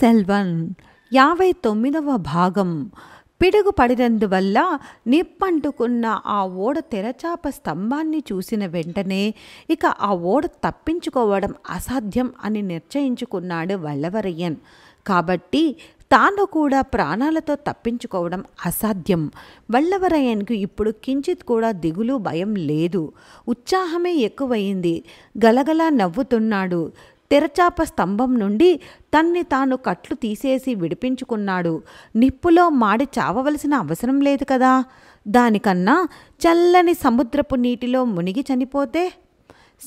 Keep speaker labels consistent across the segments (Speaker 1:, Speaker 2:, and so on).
Speaker 1: సెల్వన్ యాభై తొమ్మిదవ భాగం పిడుగు పడినందువల్ల నిప్పంటుకున్న ఆ ఓడ తెరచాప స్తంభాన్ని చూసిన వెంటనే ఇక ఆ ఓడ తప్పించుకోవడం అసాధ్యం అని నిర్ణయించుకున్నాడు వల్లవరయ్యన్ కాబట్టి తాను కూడా ప్రాణాలతో తప్పించుకోవడం అసాధ్యం వల్లవరయ్యన్కు ఇప్పుడు కించిత్ కూడా దిగులు భయం లేదు ఉత్సాహమే ఎక్కువయింది గలగలా నవ్వుతున్నాడు తెరచాప స్తంభం నుండి తన్ని తాను కట్లు తీసేసి విడిపించుకున్నాడు నిప్పులో మాడి చావవలసిన అవసరం లేదు కదా దానికన్నా చల్లని సముద్రపు నీటిలో మునిగి చనిపోతే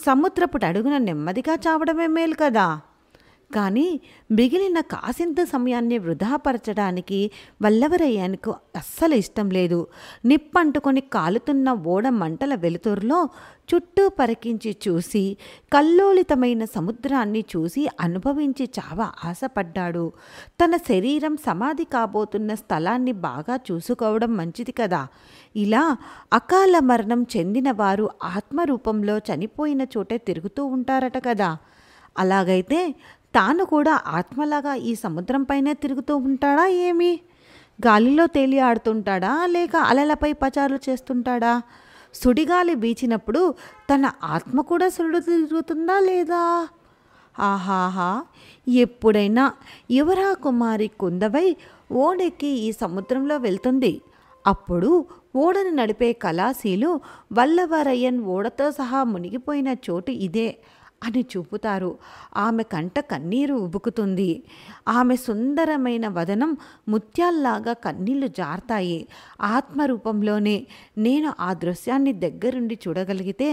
Speaker 1: సముద్రపు అడుగున నెమ్మదిగా చావడమే మేలు కదా కానీ మిగిలిన కాసింత సమయాన్ని వృధాపరచడానికి వల్లవరయ్యకు అస్సలు ఇష్టం లేదు నిప్పంటుకొని కాలుతున్న ఓడ మంటల వెలుతురులో చుట్టూ పరికించి చూసి కల్లోలితమైన సముద్రాన్ని చూసి అనుభవించి చావా ఆశపడ్డాడు తన శరీరం సమాధి కాబోతున్న స్థలాన్ని బాగా చూసుకోవడం మంచిది కదా ఇలా అకాల మరణం చెందిన వారు ఆత్మరూపంలో చనిపోయిన చోటే తిరుగుతూ ఉంటారట కదా అలాగైతే తాను కూడా ఆత్మలాగా ఈ సముద్రంపైనే తిరుగుతూ ఉంటాడా ఏమి గాలిలో తేలి ఆడుతుంటాడా లేక అలలపై పచారులు చేస్తుంటాడా సుడిగాలి వీచినప్పుడు తన ఆత్మ కూడా సుడు తిరుగుతుందా లేదా ఆహాహా ఎప్పుడైనా యువరా కుమారి కుందవై ఓడెక్కి ఈ సముద్రంలో వెళ్తుంది అప్పుడు ఓడను నడిపే కళాశీలు వల్లవరయ్యన్ ఓడతో సహా మునిగిపోయిన చోటు ఇదే అని చూపుతారు ఆమె కంట కన్నీరు ఉబుకుతుంది ఆమె సుందరమైన వదనం ముత్యాల్లాగా కన్నీళ్లు జారుతాయి ఆత్మరూపంలోనే నేను ఆ దృశ్యాన్ని దగ్గరుండి చూడగలిగితే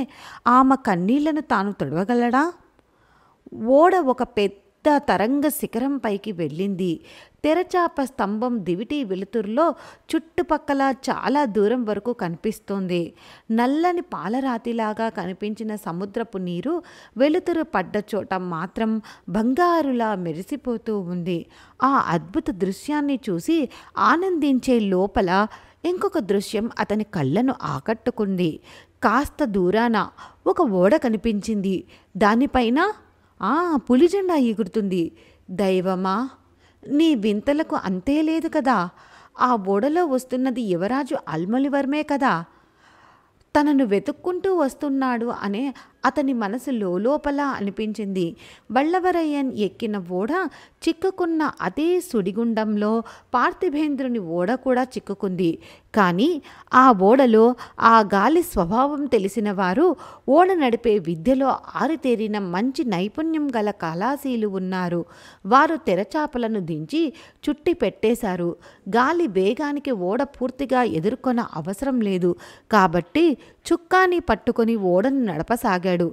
Speaker 1: ఆమె కన్నీళ్లను తాను తొడవగలడా ఓడ ఒక పెద్ద పెద్ద తరంగ శిఖరం పైకి వెళ్ళింది తెరచాప స్తంభం దివిటి వెలుతురులో చుట్టుపక్కల చాలా దూరం వరకు కనిపిస్తోంది నల్లని పాలరాతిలాగా కనిపించిన సముద్రపు నీరు వెలుతురు పడ్డ చోట మాత్రం బంగారులా మెరిసిపోతూ ఉంది ఆ అద్భుత దృశ్యాన్ని చూసి ఆనందించే లోపల ఇంకొక దృశ్యం అతని కళ్ళను ఆకట్టుకుంది కాస్త దూరాన ఒక ఓడ కనిపించింది దానిపైన ఆ పులిజెండా ఎగురుతుంది దైవమా నీ వింతలకు అంతే లేదు కదా ఆ ఓడలో వస్తున్నది యువరాజు అల్మలివర్మే కదా తనను వెతుక్కుంటూ వస్తున్నాడు అనే అతని మనసు లోపల అనిపించింది వల్లవరయ్యన్ ఎక్కిన ఓడ చిక్కుకున్న అదే సుడిగుండంలో పార్థివేంద్రుని ఓడ కూడా చిక్కుకుంది కానీ ఆ ఓడలో ఆ గాలి స్వభావం తెలిసిన వారు ఓడ నడిపే విద్యలో ఆరితేరిన మంచి నైపుణ్యం గల కళాశీలు ఉన్నారు వారు తెరచాపలను దించి చుట్టి పెట్టేశారు గాలి వేగానికి ఓడ పూర్తిగా ఎదుర్కొన అవసరం లేదు కాబట్టి చుక్కాని పట్టుకొని ఓడను నడపసాగాడు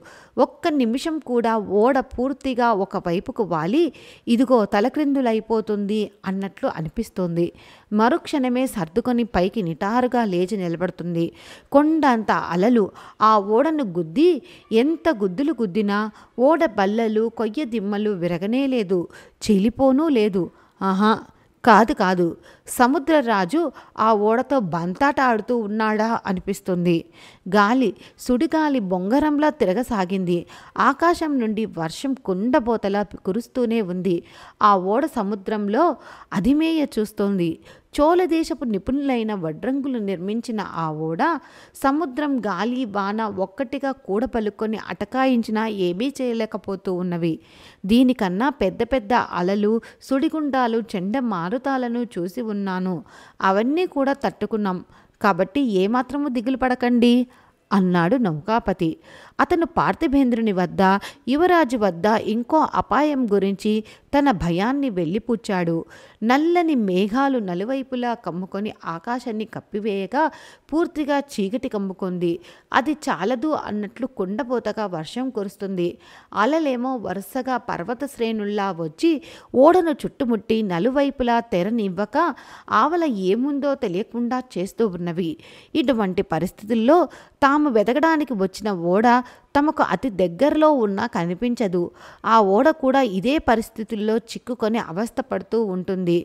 Speaker 1: ఒక్క నిమిషం కూడా ఓడ పూర్తిగా ఒకవైపుకు వాలి ఇదిగో తలక్రిందులైపోతుంది అన్నట్లు అనిపిస్తోంది మరుక్షణమే సర్దుకొని పైకి నిటారుగా లేచి నిలబడుతుంది కొండంత అలలు ఆ ఓడను గుద్ది ఎంత గుద్దులు గుద్దినా ఓడ బల్లలు కొయ్య దిమ్మలు విరగనే లేదు చెలిపోనూ లేదు ఆహా కాదు కాదు సముద్రరాజు ఆ ఓడతో బంతాట ఆడుతూ ఉన్నాడా అనిపిస్తుంది గాలి సుడిగాలి బొంగరంలా తిరగసాగింది ఆకాశం నుండి వర్షం కుండబోతలా కురుస్తూనే ఉంది ఆ ఓడ సముద్రంలో అధిమేయ చూస్తోంది చోళదేశపు నిపుణులైన వడ్రంగులు నిర్మించిన ఆ ఓడ సముద్రం గాలి వాన ఒక్కటిగా కూడ పలుకొని అటకాయించినా ఏమీ చేయలేకపోతూ ఉన్నవి దీనికన్నా పెద్ద పెద్ద అలలు సుడిగుండాలు చెండ మారుతాలను చూసి ఉన్నాను అవన్నీ కూడా తట్టుకున్నాం కాబట్టి ఏమాత్రము దిగులు పడకండి అన్నాడు నౌకాపతి అతను పార్థివేంద్రుని వద్ద యువరాజు వద్ద ఇంకో అపాయం గురించి తన భయాన్ని వెళ్ళిపుచ్చాడు నల్లని మేఘాలు నలువైపులా కమ్ముకొని ఆకాశాన్ని కప్పివేయగా పూర్తిగా చీకటి కమ్ముకుంది అది చాలదు అన్నట్లు కుండపోతగా వర్షం కురుస్తుంది అలలేమో వరుసగా పర్వత శ్రేణుల్లా వచ్చి ఓడను చుట్టుముట్టి నలువైపులా తెరనివ్వక ఆవల ఏముందో తెలియకుండా చేస్తూ ఉన్నవి ఇటువంటి పరిస్థితుల్లో తాము వెదగడానికి వచ్చిన ఓడ తమకు అతి దగ్గరలో ఉన్నా కనిపించదు ఆ ఓడ కూడా ఇదే పరిస్థితుల్లో చిక్కుకొని అవస్థ పడుతూ ఉంటుంది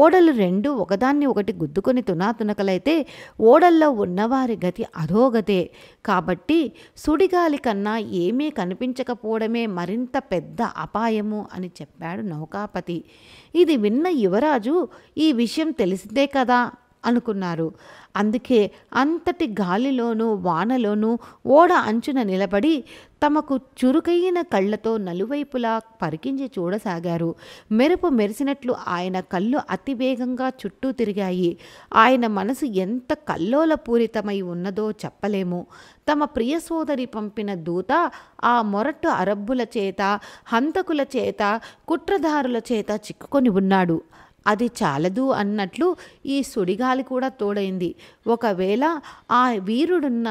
Speaker 1: ఓడలు రెండు ఒకదాన్ని ఒకటి గుద్దుకొని తునాతునకలైతే ఓడల్లో ఉన్నవారి గతి అధోగతే కాబట్టి సుడిగాలి కన్నా ఏమీ కనిపించకపోవడమే మరింత పెద్ద అపాయము అని చెప్పాడు నౌకాపతి ఇది విన్న యువరాజు ఈ విషయం తెలిసిందే కదా అనుకున్నారు అందుకే అంతటి గాలిలోనూ వానలోనూ ఓడ అంచున నిలబడి తమకు చురుకైన కళ్ళతో నలువైపులా పరికించి చూడసాగారు మెరుపు మెరిసినట్లు ఆయన కళ్ళు అతివేగంగా చుట్టూ తిరిగాయి ఆయన మనసు ఎంత కల్లోలపూరితమై ఉన్నదో చెప్పలేము తమ ప్రియ సోదరి పంపిన దూత ఆ మొరటు అరబ్బుల చేత హంతకుల చేత కుట్రదారుల చేత చిక్కుకొని ఉన్నాడు అది చాలదు అన్నట్లు ఈ సుడిగాలి కూడా తోడైంది ఒకవేళ ఆ వీరుడున్న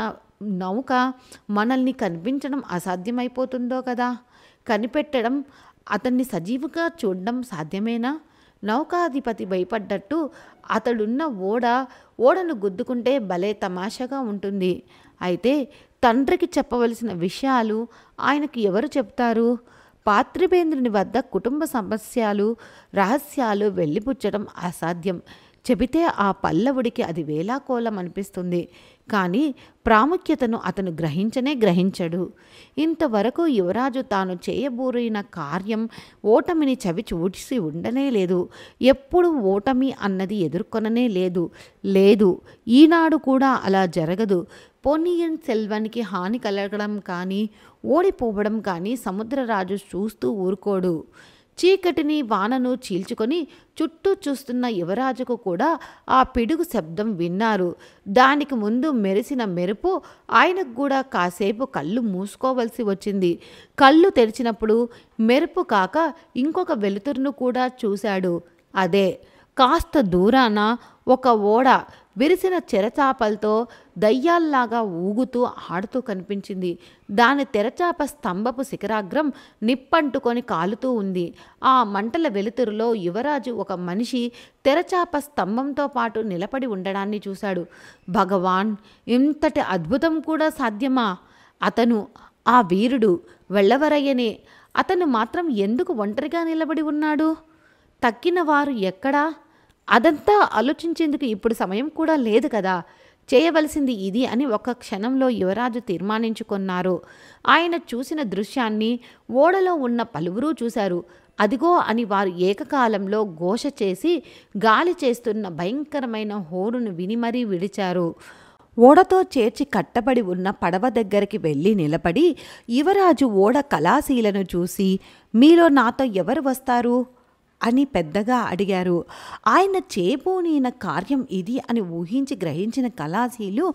Speaker 1: నౌక మనల్ని కనిపించడం అసాధ్యమైపోతుందో కదా కనిపెట్టడం అతన్ని సజీవుగా చూడడం సాధ్యమేనా నౌకాధిపతి భయపడ్డట్టు అతడున్న ఓడ ఓడను గుద్దుకుంటే భలే తమాషగా ఉంటుంది అయితే తండ్రికి చెప్పవలసిన విషయాలు ఆయనకు ఎవరు చెప్తారు పాత్రిపేంద్రుని వద్ద కుటుంబ సమస్యలు రహస్యాలు వెళ్ళిపుచ్చడం అసాధ్యం చెబితే ఆ పల్లవుడికి అది వేలాకోలం అనిపిస్తుంది కానీ ప్రాముఖ్యతను అతను గ్రహించనే గ్రహించడు ఇంతవరకు యువరాజు తాను చేయబూరిన కార్యం ఓటమిని చవి చూసి ఉండనే లేదు ఎప్పుడు ఓటమి అన్నది ఎదుర్కొననే లేదు లేదు ఈనాడు కూడా అలా జరగదు పొన్నియన్ సెల్వానికి హాని కలగడం కానీ ఓడిపోవడం కానీ సముద్రరాజు చూస్తూ ఊరుకోడు చీకటిని వానను చీల్చుకొని చుట్టూ చూస్తున్న యువరాజుకు కూడా ఆ పిడుగు శబ్దం విన్నారు దానికి ముందు మెరిసిన మెరుపు ఆయనకు కూడా కాసేపు కళ్ళు మూసుకోవలసి వచ్చింది కళ్ళు తెరిచినప్పుడు మెరుపు కాక ఇంకొక వెలుతురును కూడా చూశాడు అదే కాస్త దూరాన ఒక ఓడ విరిసిన చెరచాపలతో దయ్యాల్లాగా ఊగుతూ ఆడుతూ కనిపించింది దాని తెరచాప స్తంభపు శిఖరాగ్రం నిప్పంటుకొని కాలుతూ ఉంది ఆ మంటల వెలుతురులో యువరాజు ఒక మనిషి తెరచాప స్తంభంతో పాటు నిలబడి ఉండడాన్ని చూశాడు భగవాన్ ఇంతటి అద్భుతం కూడా సాధ్యమా అతను ఆ వీరుడు వెళ్ళవరయ్యనే అతను మాత్రం ఎందుకు ఒంటరిగా నిలబడి ఉన్నాడు తక్కిన వారు ఎక్కడా అదంతా ఆలోచించేందుకు ఇప్పుడు సమయం కూడా లేదు కదా చేయవలసింది ఇది అని ఒక క్షణంలో యువరాజు తీర్మానించుకున్నారు ఆయన చూసిన దృశ్యాన్ని ఓడలో ఉన్న పలువురు చూశారు అదిగో అని వారు ఏకకాలంలో ఘోష చేసి గాలి చేస్తున్న భయంకరమైన హోరును విని మరీ విడిచారు ఓడతో చేర్చి కట్టబడి ఉన్న పడవ దగ్గరికి వెళ్ళి నిలబడి యువరాజు ఓడ కళాశీలను చూసి మీలో నాతో ఎవరు వస్తారు అని పెద్దగా అడిగారు ఆయన చేబూనిన కార్యం ఇది అని ఊహించి గ్రహించిన కళాశీలు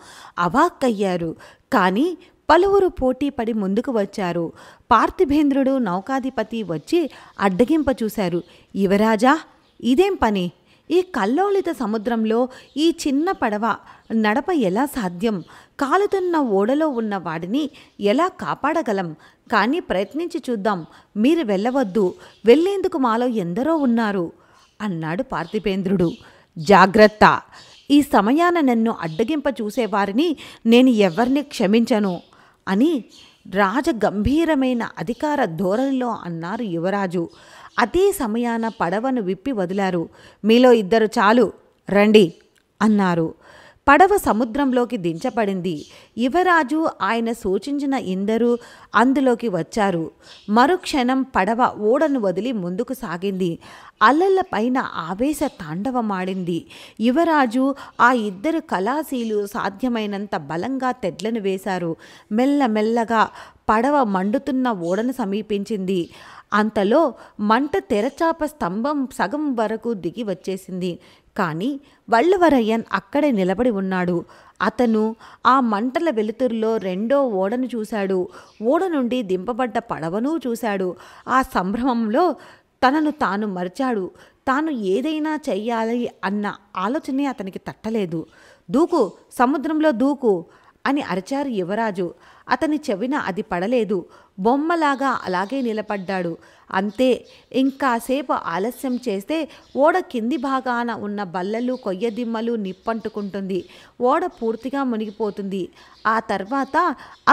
Speaker 1: అవాక్కయ్యారు కానీ పలువురు పోటీ పడి ముందుకు వచ్చారు పార్థిభేంద్రుడు నౌకాధిపతి వచ్చి అడ్డగింప చూశారు యువరాజా ఇదేం పని ఈ కల్లోలిత సముద్రంలో ఈ చిన్న పడవ నడప ఎలా సాధ్యం కాలుతున్న ఓడలో ఉన్న వాడిని ఎలా కాపాడగలం కానీ ప్రయత్నించి చూద్దాం మీరు వెళ్ళవద్దు వెళ్ళేందుకు మాలో ఎందరో ఉన్నారు అన్నాడు పార్థిపేంద్రుడు జాగ్రత్త ఈ సమయాన నన్ను అడ్డగింప చూసేవారిని నేను ఎవరిని క్షమించను అని రాజగంభీరమైన అధికార ధోరణిలో అన్నారు యువరాజు అదే సమయాన పడవను విప్పి వదిలారు మీలో ఇద్దరు చాలు రండి అన్నారు పడవ సముద్రంలోకి దించబడింది యువరాజు ఆయన సూచించిన ఇందరూ అందులోకి వచ్చారు మరుక్షణం పడవ ఓడను వదిలి ముందుకు సాగింది అల్లల పైన ఆవేశ తాండవమాడింది యువరాజు ఆ ఇద్దరు కళాశీలు సాధ్యమైనంత బలంగా తెడ్లను వేశారు మెల్లమెల్లగా పడవ మండుతున్న ఓడను సమీపించింది అంతలో మంట తెరచాప స్తంభం సగం వరకు దిగి వచ్చేసింది కానీ వల్లవరయ్యన్ అక్కడే నిలబడి ఉన్నాడు అతను ఆ మంటల వెలుతురులో రెండో ఓడను చూశాడు ఓడ నుండి దింపబడ్డ పడవను చూశాడు ఆ సంభ్రమంలో తనను తాను మరిచాడు తాను ఏదైనా చెయ్యాలి అన్న ఆలోచనే అతనికి తట్టలేదు దూకు సముద్రంలో దూకు అని అరిచారు యువరాజు అతని చెవిన అది పడలేదు బొమ్మలాగా అలాగే నిలబడ్డాడు అంతే ఇంకాసేపు ఆలస్యం చేస్తే ఓడ కింది భాగాన ఉన్న బల్లలు కొయ్య దిమ్మలు నిప్పంటుకుంటుంది ఓడ పూర్తిగా మునిగిపోతుంది ఆ తర్వాత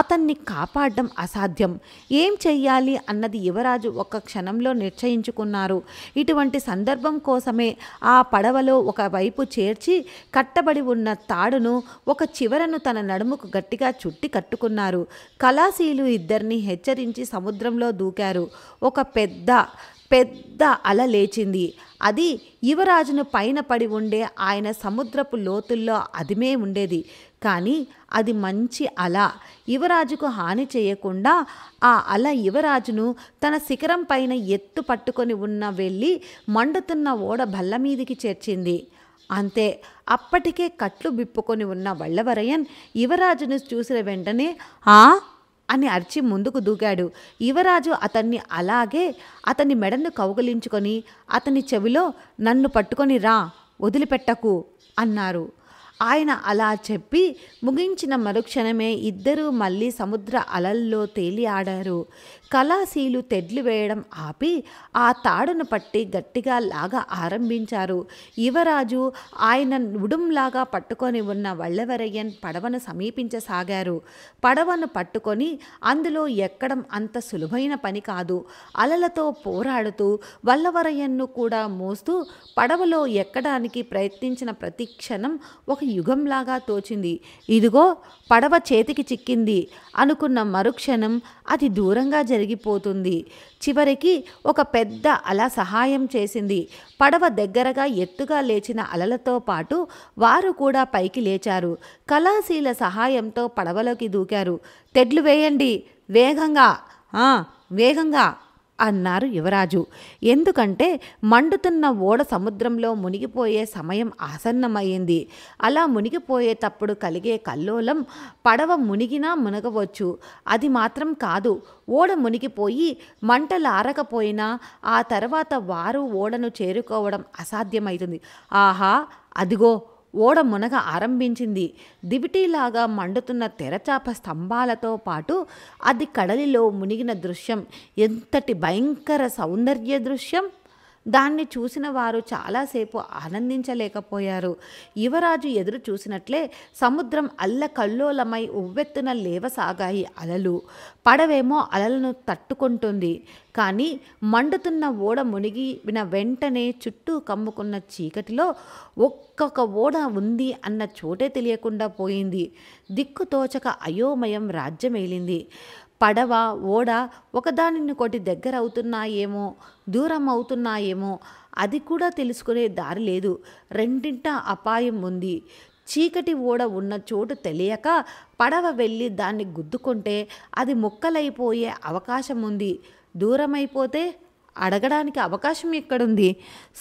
Speaker 1: అతన్ని కాపాడడం అసాధ్యం ఏం చెయ్యాలి అన్నది యువరాజు ఒక్క క్షణంలో నిశ్చయించుకున్నారు ఇటువంటి సందర్భం కోసమే ఆ పడవలో ఒకవైపు చేర్చి కట్టబడి ఉన్న తాడును ఒక చివరను తన నడుముకు గట్టిగా చుట్టి కట్టుకున్నారు కళాశీలు ఇద్దరిని హెచ్చ వెచ్చరించి సముద్రంలో దూకారు ఒక పెద్ద పెద్ద అల లేచింది అది యువరాజును పైన పడి ఉండే ఆయన సముద్రపు లోతుల్లో అదిమే ఉండేది కానీ అది మంచి అల యువరాజుకు హాని చేయకుండా ఆ అల యువరాజును తన శిఖరం పైన ఎత్తు పట్టుకొని ఉన్న వెళ్ళి మండుతున్న ఓడ బల్ల మీదికి చేర్చింది అంతే అప్పటికే కట్లు బిప్పుకొని ఉన్న వల్లవరయన్ యువరాజును చూసిన వెంటనే ఆ అని అరిచి ముందుకు దూకాడు యువరాజు అతన్ని అలాగే అతని మెడను కౌగలించుకొని అతని చెవిలో నన్ను పట్టుకొని రా వదిలిపెట్టకు అన్నారు ఆయన అలా చెప్పి ముగించిన మరుక్షణమే ఇద్దరూ మళ్ళీ సముద్ర అలల్లో తేలి ఆడారు కళాశీలు తెడ్లు వేయడం ఆపి ఆ తాడును పట్టి గట్టిగా లాగా ఆరంభించారు యువరాజు ఆయన నుడుంలాగా పట్టుకొని ఉన్న వల్లవరయ్యన్ పడవను సమీపించసాగారు పడవను పట్టుకొని అందులో ఎక్కడం అంత సులభైన పని కాదు అలలతో పోరాడుతూ వల్లవరయ్యన్ను కూడా మోస్తూ పడవలో ఎక్కడానికి ప్రయత్నించిన ప్రతి క్షణం ఒక యుగంలాగా తోచింది ఇదిగో పడవ చేతికి చిక్కింది అనుకున్న మరుక్షణం అది దూరంగా జరిగిపోతుంది చివరికి ఒక పెద్ద అల సహాయం చేసింది పడవ దగ్గరగా ఎత్తుగా లేచిన అలలతో పాటు వారు కూడా పైకి లేచారు కళాశీల సహాయంతో పడవలోకి దూకారు తెడ్లు వేయండి వేగంగా వేగంగా అన్నారు యువరాజు ఎందుకంటే మండుతున్న ఓడ సముద్రంలో మునిగిపోయే సమయం ఆసన్నమైంది అలా మునిగిపోయేటప్పుడు కలిగే కల్లోలం పడవ మునిగినా మునగవచ్చు అది మాత్రం కాదు ఓడ మునిగిపోయి మంటలు ఆరకపోయినా ఆ తర్వాత వారు ఓడను చేరుకోవడం అసాధ్యమవుతుంది ఆహా అదిగో ఓడ మునగ ఆరంభించింది దివిటీలాగా మండుతున్న తెరచాప స్తంభాలతో పాటు అది కడలిలో మునిగిన దృశ్యం ఎంతటి భయంకర సౌందర్య దృశ్యం దాన్ని చూసిన వారు చాలాసేపు ఆనందించలేకపోయారు యువరాజు ఎదురు చూసినట్లే సముద్రం అల్ల కల్లోలమై ఉవ్వెత్తున లేవసాగాయి అలలు పడవేమో అలలను తట్టుకుంటుంది కానీ మండుతున్న ఓడ మునిగిన వెంటనే చుట్టూ కమ్ముకున్న చీకటిలో ఒక్కొక్క ఓడ ఉంది అన్న చోటే తెలియకుండా పోయింది దిక్కుతోచక అయోమయం రాజ్యమేలింది పడవ ఓడ ఒకటి దగ్గర అవుతున్నాయేమో దూరం అవుతున్నాయేమో అది కూడా తెలుసుకునే దారి లేదు రెండింట అపాయం ఉంది చీకటి ఓడ ఉన్న చోటు తెలియక పడవ వెళ్ళి దాన్ని గుద్దుకుంటే అది ముక్కలైపోయే అవకాశం ఉంది దూరమైపోతే అడగడానికి అవకాశం ఎక్కడుంది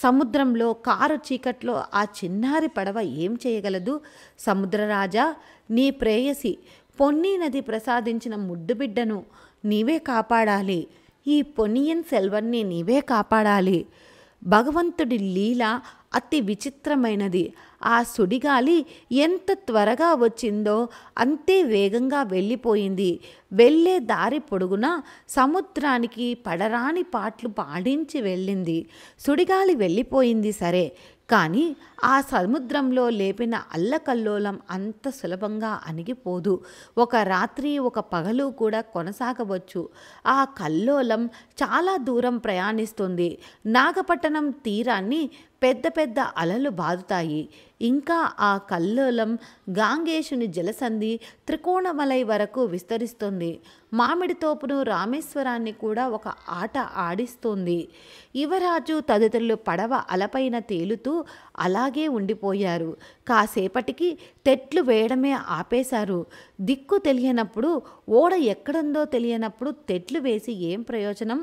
Speaker 1: సముద్రంలో కారు చీకట్లో ఆ చిన్నారి పడవ ఏం చేయగలదు సముద్రరాజా నీ ప్రేయసి పొన్నీ నది ప్రసాదించిన ముడ్డుబిడ్డను నీవే కాపాడాలి ఈ పొన్నియన్ సెల్వర్ని నీవే కాపాడాలి భగవంతుడి లీల అతి విచిత్రమైనది ఆ సుడిగాలి ఎంత త్వరగా వచ్చిందో అంతే వేగంగా వెళ్ళిపోయింది వెళ్ళే దారి పొడుగున సముద్రానికి పడరాని పాటలు పాడించి వెళ్ళింది సుడిగాలి వెళ్ళిపోయింది సరే కానీ ఆ సముద్రంలో లేపిన అల్లకల్లోలం అంత సులభంగా అణిగిపోదు ఒక రాత్రి ఒక పగలు కూడా కొనసాగవచ్చు ఆ కల్లోలం చాలా దూరం ప్రయాణిస్తుంది నాగపట్టణం తీరాన్ని పెద్ద పెద్ద అలలు బాదుతాయి ఇంకా ఆ కల్లోలం గాంగేశుని జలసంధి త్రికోణమలై వరకు విస్తరిస్తుంది మామిడి తోపును రామేశ్వరాన్ని కూడా ఒక ఆట ఆడిస్తోంది యువరాజు తదితరులు పడవ అలపైన తేలుతూ అలాగే ఉండిపోయారు కాసేపటికి తెట్లు వేయడమే ఆపేశారు దిక్కు తెలియనప్పుడు ఓడ ఎక్కడుందో తెలియనప్పుడు తెట్లు వేసి ఏం ప్రయోజనం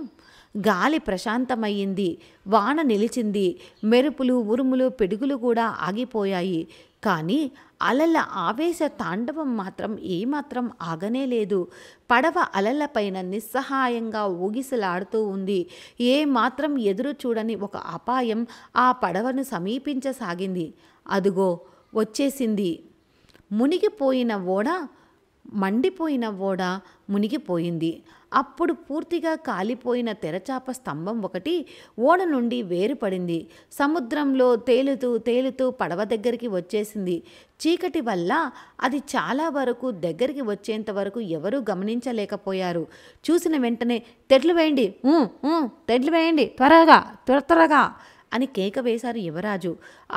Speaker 1: గాలి ప్రశాంతమయ్యింది వాన నిలిచింది మెరుపులు ఉరుములు పిడుగులు కూడా ఆగిపోయాయి కానీ అలల ఆవేశ తాండవం మాత్రం ఏమాత్రం ఆగనే లేదు పడవ అలలపైన నిస్సహాయంగా ఊగిసలాడుతూ ఉంది ఏ మాత్రం ఎదురు చూడని ఒక అపాయం ఆ పడవను సమీపించసాగింది అదుగో వచ్చేసింది మునిగిపోయిన ఓడ మండిపోయిన ఓడ మునిగిపోయింది అప్పుడు పూర్తిగా కాలిపోయిన తెరచాప స్తంభం ఒకటి ఓడ నుండి వేరుపడింది సముద్రంలో తేలుతూ తేలుతూ పడవ దగ్గరికి వచ్చేసింది చీకటి వల్ల అది చాలా వరకు దగ్గరికి వచ్చేంత వరకు ఎవరూ గమనించలేకపోయారు చూసిన వెంటనే తెడ్లు వేయండి తెడ్లు వేయండి త్వరగా త్వర త్వరగా అని కేక వేశారు యువరాజు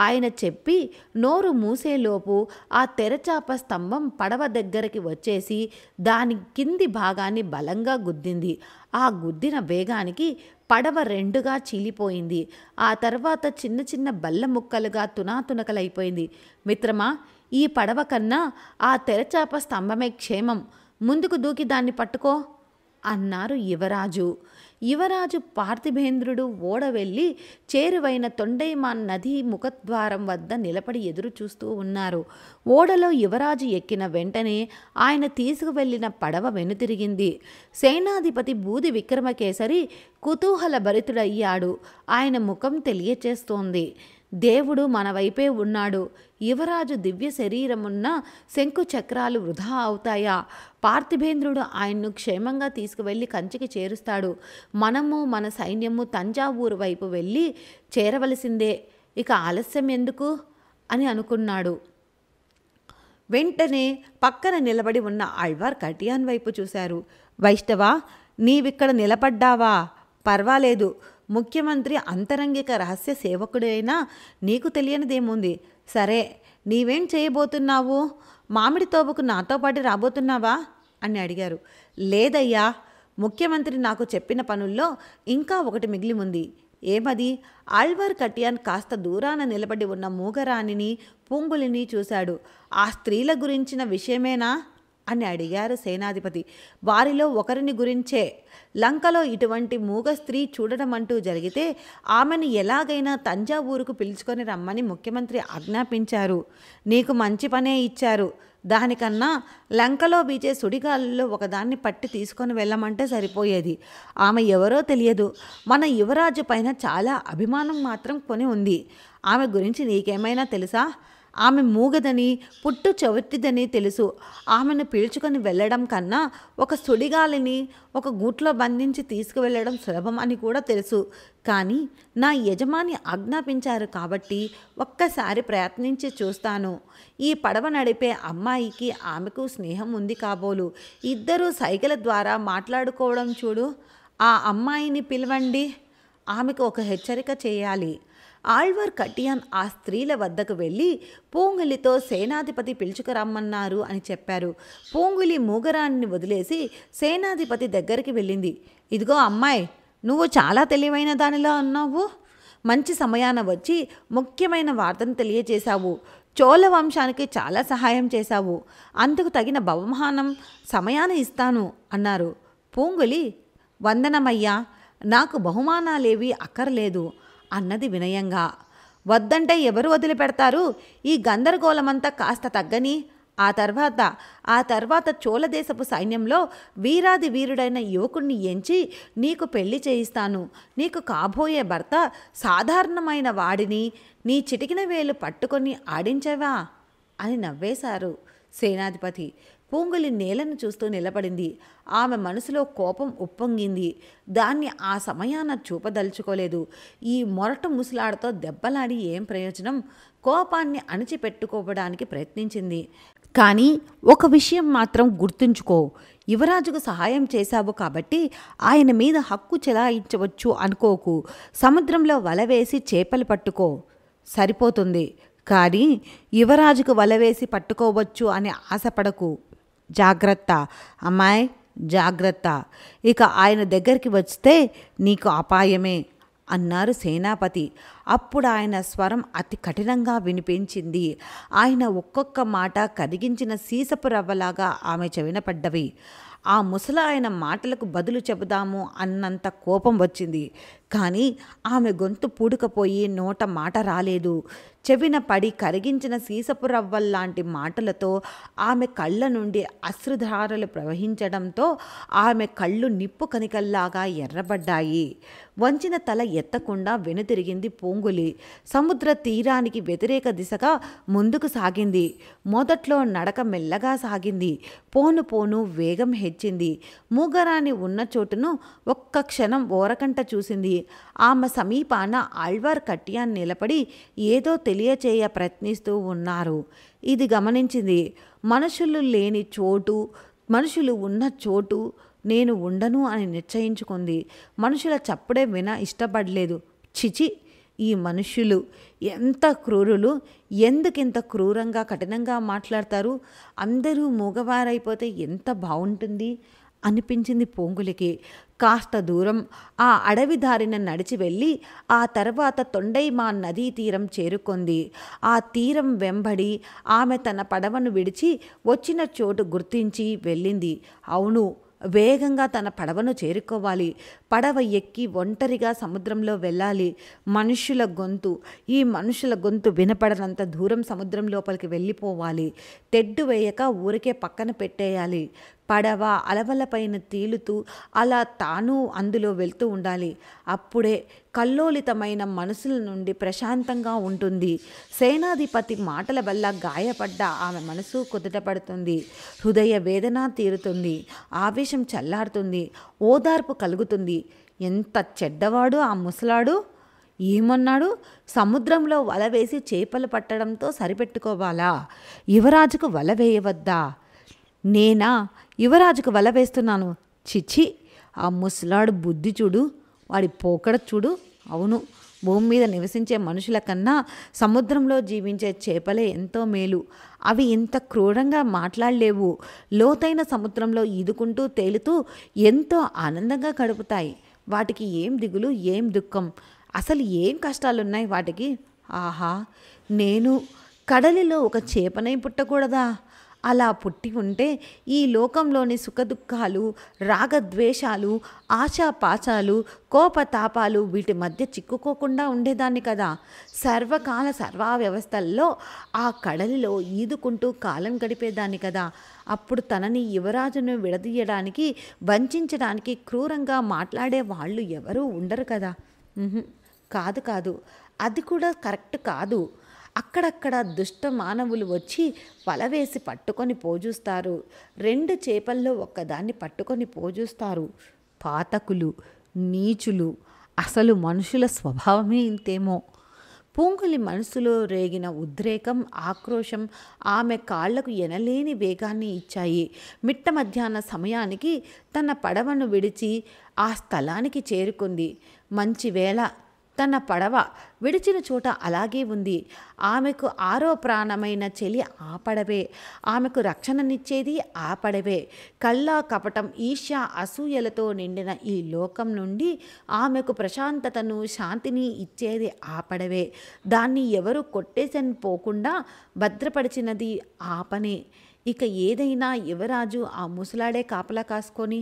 Speaker 1: ఆయన చెప్పి నోరు మూసేలోపు ఆ తెరచాప స్తంభం పడవ దగ్గరికి వచ్చేసి దాని కింది భాగాన్ని బలంగా గుద్దింది ఆ గుద్దిన వేగానికి పడవ రెండుగా చీలిపోయింది ఆ తర్వాత చిన్న చిన్న బల్ల ముక్కలుగా తునాతునకలైపోయింది మిత్రమా ఈ పడవ కన్నా ఆ తెరచాప స్తంభమే క్షేమం ముందుకు దూకి దాన్ని పట్టుకో అన్నారు యువరాజు యువరాజు పార్థిభేంద్రుడు ఓడ వెళ్ళి చేరువైన తొండైమాన్ నది ముఖద్వారం వద్ద నిలబడి ఎదురు చూస్తూ ఉన్నారు ఓడలో యువరాజు ఎక్కిన వెంటనే ఆయన తీసుకువెళ్లిన పడవ వెనుతిరిగింది సేనాధిపతి బూది విక్రమకేసరి కుతూహల భరితుడయ్యాడు ఆయన ముఖం తెలియచేస్తోంది దేవుడు మన వైపే ఉన్నాడు యువరాజు దివ్య శరీరమున్న శంకు చక్రాలు వృధా అవుతాయా పార్థిభేంద్రుడు ఆయన్ను క్షేమంగా తీసుకువెళ్ళి కంచికి చేరుస్తాడు మనము మన సైన్యము తంజావూరు వైపు వెళ్ళి చేరవలసిందే ఇక ఆలస్యం ఎందుకు అని అనుకున్నాడు వెంటనే పక్కన నిలబడి ఉన్న అల్వార్ కటియాన్ వైపు చూశారు వైష్ణవా నీవిక్కడ నిలబడ్డావా పర్వాలేదు ముఖ్యమంత్రి అంతరంగిక రహస్య సేవకుడైనా నీకు తెలియనిదేముంది సరే నీవేం చేయబోతున్నావు మామిడి తోబుకు నాతో పాటు రాబోతున్నావా అని అడిగారు లేదయ్యా ముఖ్యమంత్రి నాకు చెప్పిన పనుల్లో ఇంకా ఒకటి మిగిలి ఉంది ఏమది ఆల్వర్ కటియాన్ కాస్త దూరాన నిలబడి ఉన్న మూగరాణిని పూంగులిని చూశాడు ఆ స్త్రీల గురించిన విషయమేనా అని అడిగారు సేనాధిపతి వారిలో ఒకరిని గురించే లంకలో ఇటువంటి మూగ స్త్రీ చూడడం అంటూ జరిగితే ఆమెను ఎలాగైనా తంజావూరుకు పిలుచుకొని రమ్మని ముఖ్యమంత్రి ఆజ్ఞాపించారు నీకు మంచి పనే ఇచ్చారు దానికన్నా లంకలో బీచే సుడిగాలుల్లో ఒకదాన్ని పట్టి తీసుకొని వెళ్ళమంటే సరిపోయేది ఆమె ఎవరో తెలియదు మన యువరాజు పైన చాలా అభిమానం మాత్రం కొని ఉంది ఆమె గురించి నీకేమైనా తెలుసా ఆమె మూగదని పుట్టు చెవిటిదని తెలుసు ఆమెను పీల్చుకొని వెళ్ళడం కన్నా ఒక సుడిగాలిని ఒక గూట్లో బంధించి తీసుకువెళ్ళడం సులభం అని కూడా తెలుసు కానీ నా యజమాని ఆజ్ఞాపించారు కాబట్టి ఒక్కసారి ప్రయత్నించి చూస్తాను ఈ పడవ నడిపే అమ్మాయికి ఆమెకు స్నేహం ఉంది కాబోలు ఇద్దరూ సైకిల ద్వారా మాట్లాడుకోవడం చూడు ఆ అమ్మాయిని పిలవండి ఆమెకు ఒక హెచ్చరిక చేయాలి ఆళ్వార్ కటియాన్ ఆ స్త్రీల వద్దకు వెళ్ళి పూంగులితో సేనాధిపతి పిలుచుకురమ్మన్నారు అని చెప్పారు పూంగులి మూగరాన్ని వదిలేసి సేనాధిపతి దగ్గరికి వెళ్ళింది ఇదిగో అమ్మాయి నువ్వు చాలా తెలివైన దానిలో ఉన్నావు మంచి సమయాన వచ్చి ముఖ్యమైన వార్తను తెలియజేశావు చోళ వంశానికి చాలా సహాయం చేశావు అందుకు తగిన బహుమానం సమయాన ఇస్తాను అన్నారు పూంగులి వందనమయ్యా నాకు బహుమానాలేవి అక్కర్లేదు అన్నది వినయంగా వద్దంటే ఎవరు వదిలిపెడతారు ఈ గందరగోళమంతా కాస్త తగ్గని ఆ తర్వాత ఆ తర్వాత చోళదేశపు సైన్యంలో వీరాది వీరుడైన యువకుణ్ణి ఎంచి నీకు పెళ్లి చేయిస్తాను నీకు కాబోయే భర్త సాధారణమైన వాడిని నీ చిటికిన వేలు పట్టుకొని ఆడించావా అని నవ్వేశారు సేనాధిపతి పూంగలి నేలను చూస్తూ నిలబడింది ఆమె మనసులో కోపం ఉప్పొంగింది దాన్ని ఆ సమయాన చూపదలుచుకోలేదు ఈ మొరటు ముసలాడతో దెబ్బలాడి ఏం ప్రయోజనం కోపాన్ని అణిచిపెట్టుకోవడానికి ప్రయత్నించింది కానీ ఒక విషయం మాత్రం గుర్తుంచుకో యువరాజుకు సహాయం చేశావు కాబట్టి ఆయన మీద హక్కు చెలాయించవచ్చు అనుకోకు సముద్రంలో వలవేసి చేపలు పట్టుకో సరిపోతుంది కానీ యువరాజుకు వలవేసి పట్టుకోవచ్చు అని ఆశపడకు జాగ్రత్త అమ్మాయి జాగ్రత్త ఇక ఆయన దగ్గరికి వస్తే నీకు అపాయమే అన్నారు సేనాపతి అప్పుడు ఆయన స్వరం అతి కఠినంగా వినిపించింది ఆయన ఒక్కొక్క మాట కరిగించిన సీసపు రవ్వలాగా ఆమె చెవినపడ్డవి ఆ ముసలాయన మాటలకు బదులు చెబుదాము అన్నంత కోపం వచ్చింది కానీ ఆమె గొంతు పూడుకపోయి నోట మాట రాలేదు చెవిన పడి కరిగించిన సీసపు రవ్వల్లాంటి మాటలతో ఆమె కళ్ళ నుండి అశ్రుధారలు ప్రవహించడంతో ఆమె కళ్ళు నిప్పు కనికల్లాగా ఎర్రబడ్డాయి వంచిన తల ఎత్తకుండా వెనుతిరిగింది పూంగులి సముద్ర తీరానికి వ్యతిరేక దిశగా ముందుకు సాగింది మొదట్లో నడక మెల్లగా సాగింది పోను పోను వేగం హెచ్చింది మూగరాని ఉన్న చోటును ఒక్క క్షణం ఓరకంట చూసింది ఆమె సమీపాన ఆళ్వార్ కట్యాన్ నిలబడి ఏదో తెలియచేయ ప్రయత్నిస్తూ ఉన్నారు ఇది గమనించింది మనుషులు లేని చోటు మనుషులు ఉన్న చోటు నేను ఉండను అని నిశ్చయించుకుంది మనుషుల చప్పుడే విన ఇష్టపడలేదు చిచి ఈ మనుషులు ఎంత క్రూరులు ఎందుకింత క్రూరంగా కఠినంగా మాట్లాడతారు అందరూ మూగవారైపోతే ఎంత బాగుంటుంది అనిపించింది పొంగులకి కాస్త దూరం ఆ అడవి దారిన నడిచి వెళ్ళి ఆ తర్వాత తొండైమా నదీ తీరం చేరుకుంది ఆ తీరం వెంబడి ఆమె తన పడవను విడిచి వచ్చిన చోటు గుర్తించి వెళ్ళింది అవును వేగంగా తన పడవను చేరుకోవాలి పడవ ఎక్కి ఒంటరిగా సముద్రంలో వెళ్ళాలి మనుషుల గొంతు ఈ మనుషుల గొంతు వినపడనంత దూరం సముద్రం లోపలికి వెళ్ళిపోవాలి తెడ్డు వేయక ఊరికే పక్కన పెట్టేయాలి పడవ అలవలపైన తేలుతూ అలా తాను అందులో వెళ్తూ ఉండాలి అప్పుడే కల్లోలితమైన మనసుల నుండి ప్రశాంతంగా ఉంటుంది సేనాధిపతి మాటల వల్ల గాయపడ్డ ఆమె మనసు కుదుటపడుతుంది హృదయ వేదన తీరుతుంది ఆవేశం చల్లారుతుంది ఓదార్పు కలుగుతుంది ఎంత చెడ్డవాడు ఆ ముసలాడు ఏమన్నాడు సముద్రంలో వల వేసి చేపలు పట్టడంతో సరిపెట్టుకోవాలా యువరాజుకు వల వేయవద్దా నేనా యువరాజుకు వల వేస్తున్నాను చిచ్చి ఆ ముసలాడు బుద్ధి చూడు వాడి పోకడ చూడు అవును భూమి మీద నివసించే మనుషుల కన్నా సముద్రంలో జీవించే చేపలే ఎంతో మేలు అవి ఇంత క్రూరంగా మాట్లాడలేవు లోతైన సముద్రంలో ఈదుకుంటూ తేలుతూ ఎంతో ఆనందంగా గడుపుతాయి వాటికి ఏం దిగులు ఏం దుఃఖం అసలు ఏం కష్టాలున్నాయి వాటికి ఆహా నేను కడలిలో ఒక చేపనై పుట్టకూడదా అలా పుట్టి ఉంటే ఈ లోకంలోని సుఖదుఖాలు రాగద్వేషాలు ఆశాపాశాలు కోపతాపాలు వీటి మధ్య చిక్కుకోకుండా ఉండేదాన్ని కదా సర్వకాల సర్వా వ్యవస్థల్లో ఆ కడలిలో ఈదుకుంటూ కాలం గడిపేదాన్ని కదా అప్పుడు తనని యువరాజును విడదీయడానికి వంచడానికి క్రూరంగా మాట్లాడే వాళ్ళు ఎవరూ ఉండరు కదా కాదు కాదు అది కూడా కరెక్ట్ కాదు అక్కడక్కడ దుష్ట మానవులు వచ్చి వలవేసి పట్టుకొని పోజూస్తారు రెండు చేపల్లో ఒక్కదాన్ని పట్టుకొని పోజూస్తారు పాతకులు నీచులు అసలు మనుషుల స్వభావమే ఇంతేమో పూంగులి మనసులో రేగిన ఉద్రేకం ఆక్రోషం ఆమె కాళ్లకు ఎనలేని వేగాన్ని ఇచ్చాయి మిట్ట మధ్యాహ్న సమయానికి తన పడవను విడిచి ఆ స్థలానికి చేరుకుంది మంచి వేళ తన పడవ విడిచిన చోట అలాగే ఉంది ఆమెకు ఆరో ప్రాణమైన చెలి ఆ పడవే ఆమెకు రక్షణనిచ్చేది ఆ పడవే కల్లా కపటం ఈష్యా అసూయలతో నిండిన ఈ లోకం నుండి ఆమెకు ప్రశాంతతను శాంతిని ఇచ్చేది ఆ పడవే దాన్ని ఎవరు కొట్టేసని పోకుండా భద్రపరిచినది ఆ పనే ఇక ఏదైనా యువరాజు ఆ ముసలాడే కాపలా కాసుకొని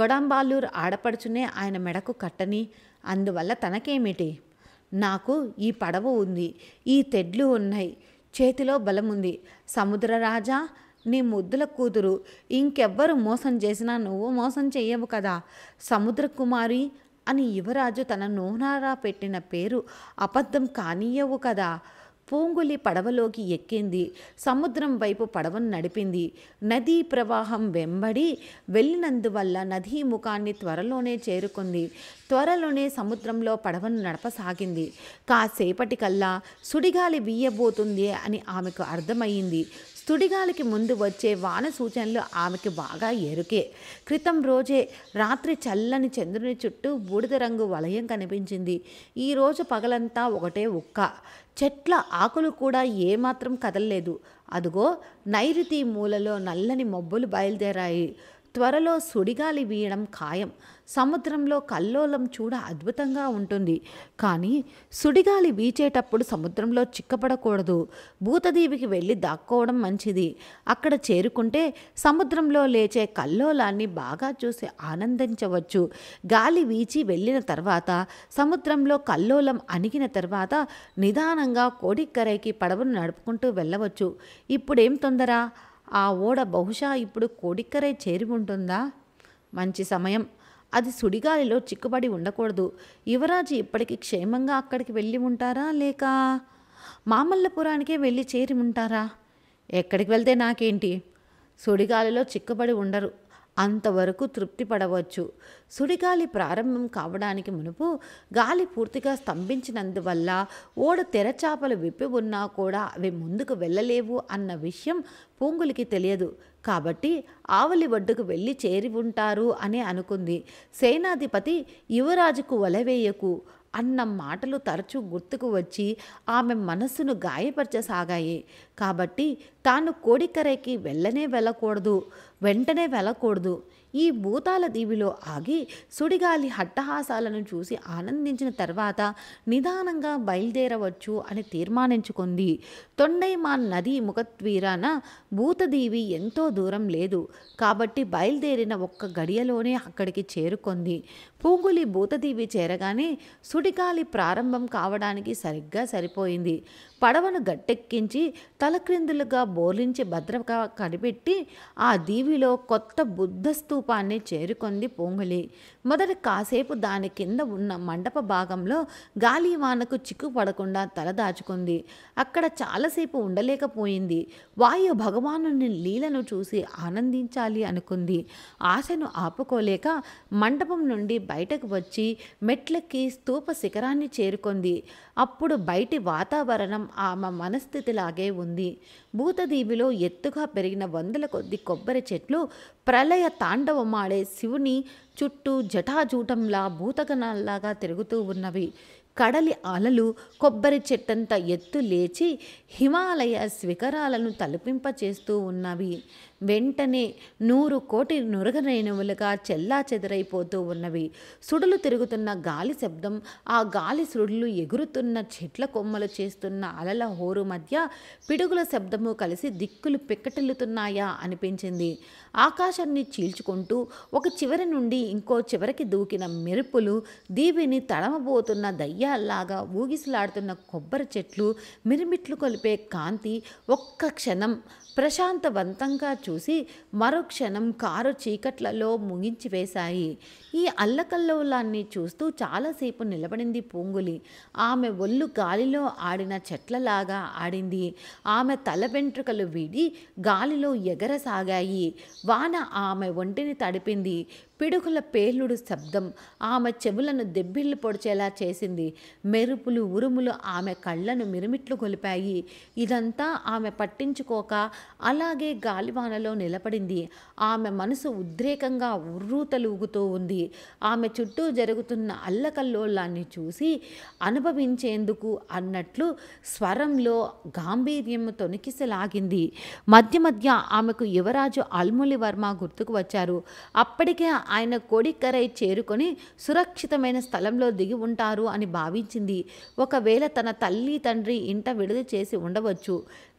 Speaker 1: కొడంబాలూరు ఆడపడుచునే ఆయన మెడకు కట్టని అందువల్ల తనకేమిటి నాకు ఈ పడవ ఉంది ఈ తెడ్లు ఉన్నాయి చేతిలో బలముంది సముద్రరాజా నీ ముద్దుల కూతురు ఇంకెవ్వరు మోసం చేసినా నువ్వు మోసం చేయవు కదా సముద్రకుమారి అని యువరాజు తన నోనారా పెట్టిన పేరు అబద్ధం కానీయవు కదా పూంగులి పడవలోకి ఎక్కింది సముద్రం వైపు పడవను నడిపింది నదీ ప్రవాహం వెంబడి వెళ్ళినందువల్ల నదీ ముఖాన్ని త్వరలోనే చేరుకుంది త్వరలోనే సముద్రంలో పడవను నడపసాగింది కాసేపటికల్లా సుడిగాలి వీయబోతుంది అని ఆమెకు అర్థమయ్యింది తుడిగాలికి ముందు వచ్చే వాన సూచనలు ఆమెకి బాగా ఎరుకే క్రితం రోజే రాత్రి చల్లని చంద్రుని చుట్టూ బూడిద రంగు వలయం కనిపించింది ఈరోజు పగలంతా ఒకటే ఉక్క చెట్ల ఆకులు కూడా ఏమాత్రం కదలలేదు అదుగో నైరుతి మూలలో నల్లని మబ్బులు బయలుదేరాయి త్వరలో సుడిగాలి వీయడం ఖాయం సముద్రంలో కల్లోలం చూడ అద్భుతంగా ఉంటుంది కానీ సుడిగాలి వీచేటప్పుడు సముద్రంలో చిక్కపడకూడదు భూతదీవికి వెళ్ళి దాక్కోవడం మంచిది అక్కడ చేరుకుంటే సముద్రంలో లేచే కల్లోలాన్ని బాగా చూసి ఆనందించవచ్చు గాలి వీచి వెళ్ళిన తర్వాత సముద్రంలో కల్లోలం అణిగిన తర్వాత నిదానంగా కోడిక్కరైకి పడవను నడుపుకుంటూ వెళ్ళవచ్చు ఇప్పుడేం తొందర ఆ ఓడ బహుశా ఇప్పుడు కోడిక్కరే చేరి ఉంటుందా మంచి సమయం అది సుడిగాలిలో చిక్కుబడి ఉండకూడదు యువరాజు ఇప్పటికి క్షేమంగా అక్కడికి వెళ్ళి ఉంటారా లేక మామల్లపురానికే వెళ్ళి చేరి ఉంటారా ఎక్కడికి వెళ్తే నాకేంటి సుడిగాలిలో చిక్కుబడి ఉండరు అంతవరకు తృప్తి పడవచ్చు సుడిగాలి ప్రారంభం కావడానికి మునుపు గాలి పూర్తిగా స్తంభించినందువల్ల ఓడ తెరచాపలు విప్పి ఉన్నా కూడా అవి ముందుకు వెళ్ళలేవు అన్న విషయం పూంగులికి తెలియదు కాబట్టి ఆవలి ఒడ్డుకు వెళ్ళి చేరి ఉంటారు అని అనుకుంది సేనాధిపతి యువరాజుకు వలవేయకు అన్న మాటలు తరచూ గుర్తుకు వచ్చి ఆమె మనస్సును గాయపరచసాగాయి కాబట్టి తాను కోడికరైకి వెళ్ళనే వెళ్ళకూడదు వెంటనే వెళ్ళకూడదు ఈ భూతాల దీవిలో ఆగి సుడిగాలి హట్టహాసాలను చూసి ఆనందించిన తర్వాత నిదానంగా బయలుదేరవచ్చు అని తీర్మానించుకుంది తొండైమాన్ నది ముఖద్వీరాన భూతదీవి ఎంతో దూరం లేదు కాబట్టి బయలుదేరిన ఒక్క గడియలోనే అక్కడికి చేరుకుంది పూగులి భూతదీవి చేరగానే సుడిగాలి ప్రారంభం కావడానికి సరిగ్గా సరిపోయింది పడవను గట్టెక్కించి తలక్రిందులుగా బోర్లించి భద్రగా కనిపెట్టి ఆ దీవి అడవిలో కొత్త బుద్ధ స్థూపాన్ని చేరుకుంది పొంగలి మొదట కాసేపు దాని కింద ఉన్న మండప భాగంలో గాలివానకు చిక్కు పడకుండా తలదాచుకుంది అక్కడ చాలాసేపు ఉండలేకపోయింది వాయు భగవాను లీలను చూసి ఆనందించాలి అనుకుంది ఆశను ఆపుకోలేక మండపం నుండి బయటకు వచ్చి మెట్లకి స్థూప శిఖరాన్ని చేరుకుంది అప్పుడు బయటి వాతావరణం ఆమె మనస్థితిలాగే ఉంది భూతదీవిలో ఎత్తుగా పెరిగిన వందల కొద్ది కొబ్బరి చెట్లు చెట్లు ప్రళయ తాండవమాడే శివుని చుట్టూ జటాజూటంలా భూతగణాల్లాగా తిరుగుతూ ఉన్నవి కడలి అలలు కొబ్బరి చెట్టంత ఎత్తు లేచి హిమాలయ శిఖరాలను తలపింపచేస్తూ ఉన్నవి వెంటనే నూరు కోటి నురగనైనవులుగా చెల్లా చెదరైపోతూ ఉన్నవి సుడులు తిరుగుతున్న గాలి శబ్దం ఆ గాలి సుడులు ఎగురుతున్న చెట్ల కొమ్మలు చేస్తున్న అలల హోరు మధ్య పిడుగుల శబ్దము కలిసి దిక్కులు పిక్కటిల్లుతున్నాయా అనిపించింది ఆకాశాన్ని చీల్చుకుంటూ ఒక చివరి నుండి ఇంకో చివరికి దూకిన మెరుపులు దీవిని తడమబోతున్న దయ్యాల్లాగా ఊగిసలాడుతున్న కొబ్బరి చెట్లు మిరిమిట్లు కొలిపే కాంతి ఒక్క క్షణం ప్రశాంతవంతంగా చూసి మరుక్షణం కారు చీకట్లలో ముగించి వేశాయి ఈ అల్లకల్లోలాన్ని చూస్తూ చాలాసేపు నిలబడింది పూంగులి ఆమె ఒళ్ళు గాలిలో ఆడిన చెట్లలాగా ఆడింది ఆమె తల వెంట్రుకలు వీడి గాలిలో ఎగరసాగాయి వాన ఆమె ఒంటిని తడిపింది పిడుగుల పేలుడు శబ్దం ఆమె చెవులను దెబ్బిళ్ళు పొడిచేలా చేసింది మెరుపులు ఉరుములు ఆమె కళ్ళను మిరుమిట్లు గొలిపాయి ఇదంతా ఆమె పట్టించుకోక అలాగే గాలివానలో నిలబడింది ఆమె మనసు ఉద్రేకంగా ఉర్రూతలూగుతూ ఉంది ఆమె చుట్టూ జరుగుతున్న అల్లకల్లోలాన్ని చూసి అనుభవించేందుకు అన్నట్లు స్వరంలో గాంభీర్యం తొనికిసలాగింది మధ్య మధ్య ఆమెకు యువరాజు వర్మ గుర్తుకు వచ్చారు అప్పటికే ఆయన కోడికరై చేరుకొని సురక్షితమైన స్థలంలో దిగి ఉంటారు అని భావించింది ఒకవేళ తన తల్లి తండ్రి ఇంట విడుదల చేసి ఉండవచ్చు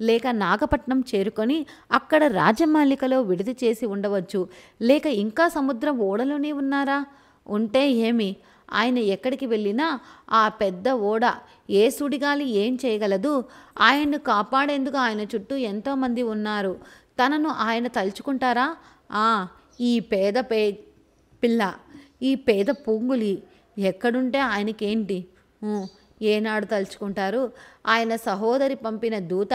Speaker 1: లేక నాగపట్నం చేరుకొని అక్కడ రాజమాలికలో విడుదల చేసి ఉండవచ్చు లేక ఇంకా సముద్రం ఓడలోనే ఉన్నారా ఉంటే ఏమి ఆయన ఎక్కడికి వెళ్ళినా ఆ పెద్ద ఓడ ఏ సుడిగాలి ఏం చేయగలదు ఆయన్ను కాపాడేందుకు ఆయన చుట్టూ ఎంతోమంది ఉన్నారు తనను ఆయన తలుచుకుంటారా ఈ పేద పే పిల్ల ఈ పేద పొంగులి ఎక్కడుంటే ఆయనకేంటి ఏనాడు తలుచుకుంటారు ఆయన సహోదరి పంపిన దూత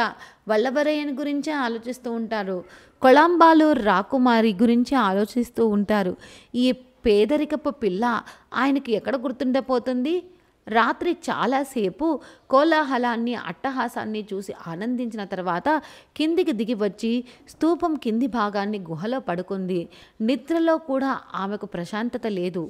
Speaker 1: వల్లభరయ్యన్ గురించి ఆలోచిస్తూ ఉంటారు కొలంబాలు రాకుమారి గురించి ఆలోచిస్తూ ఉంటారు ఈ పేదరికపు పిల్ల ఆయనకి ఎక్కడ గుర్తుండపోతుంది రాత్రి చాలాసేపు కోలాహలాన్ని అట్టహాసాన్ని చూసి ఆనందించిన తర్వాత కిందికి దిగి వచ్చి స్తూపం కింది భాగాన్ని గుహలో పడుకుంది నిద్రలో కూడా ఆమెకు ప్రశాంతత లేదు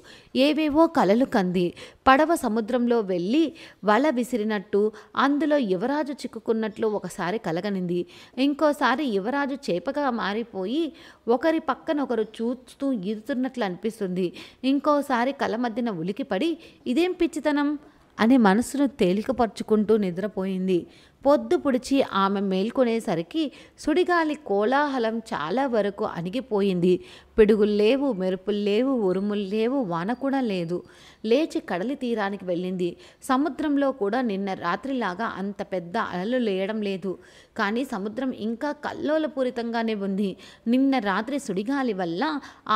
Speaker 1: ఏవేవో కలలు కంది పడవ సముద్రంలో వెళ్ళి వల విసిరినట్టు అందులో యువరాజు చిక్కుకున్నట్లు ఒకసారి కలగనింది ఇంకోసారి యువరాజు చేపగా మారిపోయి ఒకరి పక్కన ఒకరు చూస్తూ ఈదుతున్నట్లు అనిపిస్తుంది ఇంకోసారి కల మధ్యన ఉలికిపడి ఇదేం పిచ్చితనం అని మనసును తేలికపరుచుకుంటూ నిద్రపోయింది పొద్దు పొడిచి ఆమె మేల్కొనేసరికి సుడిగాలి కోలాహలం చాలా వరకు అణిగిపోయింది పిడుగులు లేవు మెరుపులు లేవు ఉరుములు లేవు వాన కూడా లేదు లేచి కడలి తీరానికి వెళ్ళింది సముద్రంలో కూడా నిన్న రాత్రిలాగా అంత పెద్ద అలలు లేయడం లేదు కానీ సముద్రం ఇంకా కల్లోలపూరితంగానే ఉంది నిన్న రాత్రి సుడిగాలి వల్ల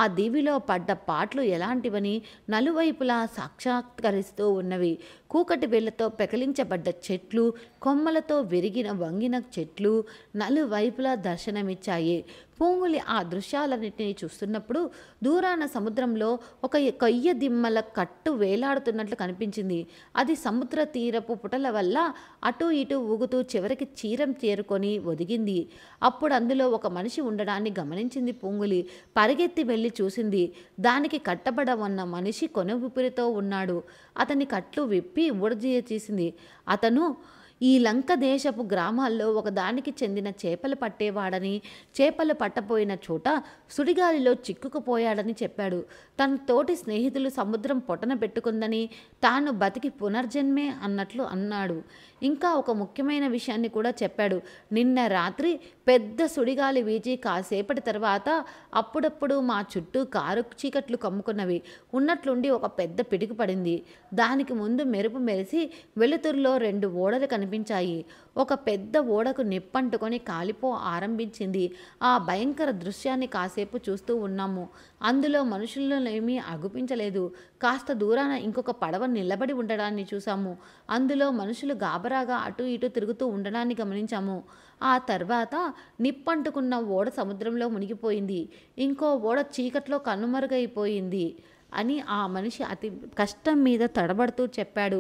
Speaker 1: ఆ దీవిలో పడ్డ పాట్లు ఎలాంటివని నలువైపులా సాక్షాత్కరిస్తూ ఉన్నవి కూకటి వేళ్లతో పెకలించబడ్డ చెట్లు కొమ్మలతో విరిగిన వంగిన చెట్లు నలువైపులా దర్శనమిచ్చాయి పూంగులి ఆ దృశ్యాలన్నింటినీ చూస్తున్నప్పుడు దూరాన సముద్రంలో ఒక కొయ్య దిమ్మల కట్టు వేలాడుతున్నట్లు కనిపించింది అది సముద్ర తీరపు పుటల వల్ల అటు ఇటు ఊగుతూ చివరికి చీరం చేరుకొని ఒదిగింది అప్పుడు అందులో ఒక మనిషి ఉండడాన్ని గమనించింది పూంగులి పరిగెత్తి వెళ్ళి చూసింది దానికి కట్టబడ ఉన్న మనిషి కొన ఉన్నాడు అతని కట్లు విప్పి ఊడజీయ చేసింది అతను ఈ లంక దేశపు గ్రామాల్లో ఒకదానికి చెందిన చేపలు పట్టేవాడని చేపలు పట్టపోయిన చోట సుడిగాలిలో చిక్కుకుపోయాడని చెప్పాడు తన తోటి స్నేహితులు సముద్రం పొటన పెట్టుకుందని తాను బతికి పునర్జన్మే అన్నట్లు అన్నాడు ఇంకా ఒక ముఖ్యమైన విషయాన్ని కూడా చెప్పాడు నిన్న రాత్రి పెద్ద సుడిగాలి వీచి కాసేపటి తర్వాత అప్పుడప్పుడు మా చుట్టూ కారు చీకట్లు కమ్ముకున్నవి ఉన్నట్లుండి ఒక పెద్ద పిడికి పడింది దానికి ముందు మెరుపు మెరిసి వెలుతురులో రెండు ఓడలు కనిపించాయి ఒక పెద్ద ఓడకు నిప్పంటుకొని కాలిపో ఆరంభించింది ఆ భయంకర దృశ్యాన్ని కాసేపు చూస్తూ ఉన్నాము అందులో మనుషులనేమీ అగుపించలేదు కాస్త దూరాన ఇంకొక పడవ నిలబడి ఉండడాన్ని చూసాము అందులో మనుషులు గాబరాగా అటు ఇటు తిరుగుతూ ఉండడాన్ని గమనించాము ఆ తర్వాత నిప్పంటుకున్న ఓడ సముద్రంలో మునిగిపోయింది ఇంకో ఓడ చీకట్లో కనుమరుగైపోయింది అని ఆ మనిషి అతి కష్టం మీద తడబడుతూ చెప్పాడు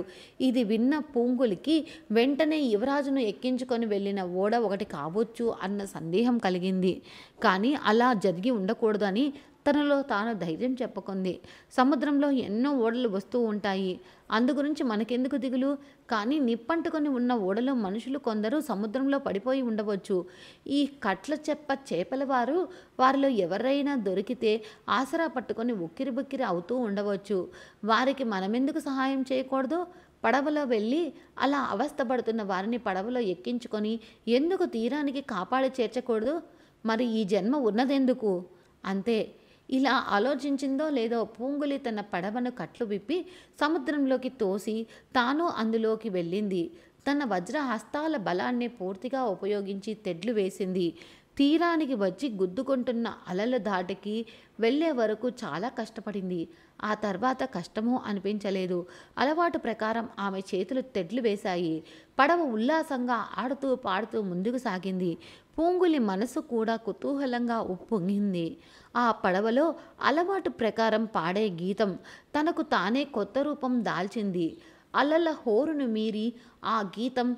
Speaker 1: ఇది విన్న పూంగులికి వెంటనే యువరాజును ఎక్కించుకొని వెళ్ళిన ఓడ ఒకటి కావచ్చు అన్న సందేహం కలిగింది కానీ అలా జరిగి ఉండకూడదని తనలో తాను ధైర్యం చెప్పుకుంది సముద్రంలో ఎన్నో ఓడలు వస్తూ ఉంటాయి అందుగురించి మనకెందుకు దిగులు కానీ నిప్పంటుకొని ఉన్న ఓడలో మనుషులు కొందరు సముద్రంలో పడిపోయి ఉండవచ్చు ఈ కట్ల చెప్ప చేపల వారు వారిలో ఎవరైనా దొరికితే ఆసరా పట్టుకొని ఉక్కిరి బుక్కిరి అవుతూ ఉండవచ్చు వారికి మనమెందుకు సహాయం చేయకూడదు పడవలో వెళ్ళి అలా అవస్థపడుతున్న వారిని పడవలో ఎక్కించుకొని ఎందుకు తీరానికి కాపాడి చేర్చకూడదు మరి ఈ జన్మ ఉన్నదెందుకు అంతే ఇలా ఆలోచించిందో లేదో పూంగులి తన పడవను కట్లు విప్పి సముద్రంలోకి తోసి తాను అందులోకి వెళ్ళింది తన వజ్రహస్తాల బలాన్ని పూర్తిగా ఉపయోగించి తెడ్లు వేసింది తీరానికి వచ్చి గుద్దుకుంటున్న అలల దాటికి వెళ్ళే వరకు చాలా కష్టపడింది ఆ తర్వాత కష్టము అనిపించలేదు అలవాటు ప్రకారం ఆమె చేతులు తెడ్లు వేశాయి పడవ ఉల్లాసంగా ఆడుతూ పాడుతూ ముందుకు సాగింది పూంగులి మనసు కూడా కుతూహలంగా ఉప్పొంగింది ఆ పడవలో అలవాటు ప్రకారం పాడే గీతం తనకు తానే కొత్త రూపం దాల్చింది అలల హోరును మీరి ఆ గీతం